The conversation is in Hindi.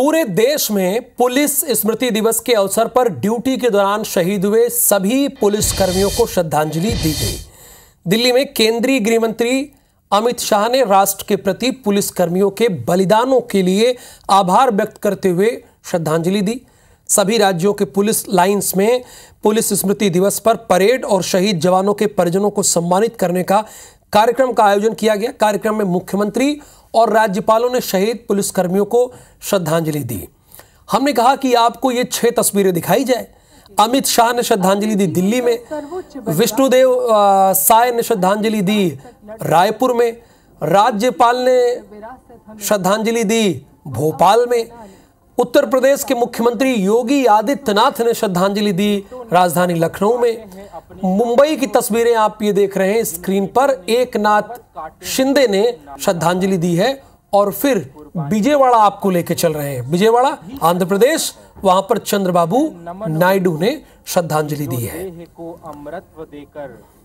पूरे देश में पुलिस स्मृति दिवस के अवसर पर ड्यूटी के दौरान शहीद हुए सभी पुलिस कर्मियों को श्रद्धांजलि दी गई दिल्ली में केंद्रीय गृह मंत्री अमित शाह ने राष्ट्र के प्रति पुलिस कर्मियों के बलिदानों के लिए आभार व्यक्त करते हुए श्रद्धांजलि दी सभी राज्यों के पुलिस लाइंस में पुलिस स्मृति दिवस पर परेड और शहीद जवानों के परिजनों को सम्मानित करने का कार्यक्रम का आयोजन किया गया कार्यक्रम में मुख्यमंत्री और राज्यपालों ने शहीद पुलिसकर्मियों को श्रद्धांजलि दी हमने कहा कि आपको ये छह तस्वीरें दिखाई जाए अमित शाह ने श्रद्धांजलि दी दिल्ली में विष्णुदेव साय ने श्रद्धांजलि दी रायपुर में राज्यपाल ने श्रद्धांजलि दी भोपाल में उत्तर प्रदेश के मुख्यमंत्री योगी आदित्यनाथ ने श्रद्धांजलि दी राजधानी लखनऊ में मुंबई की तस्वीरें आप ये देख रहे हैं स्क्रीन पर एक नाथ शिंदे ने श्रद्धांजलि दी है और फिर विजयवाड़ा आपको लेके चल रहे हैं विजयवाड़ा आंध्र प्रदेश वहां पर चंद्रबाबू नायडू ने श्रद्धांजलि दी है को अमृत देकर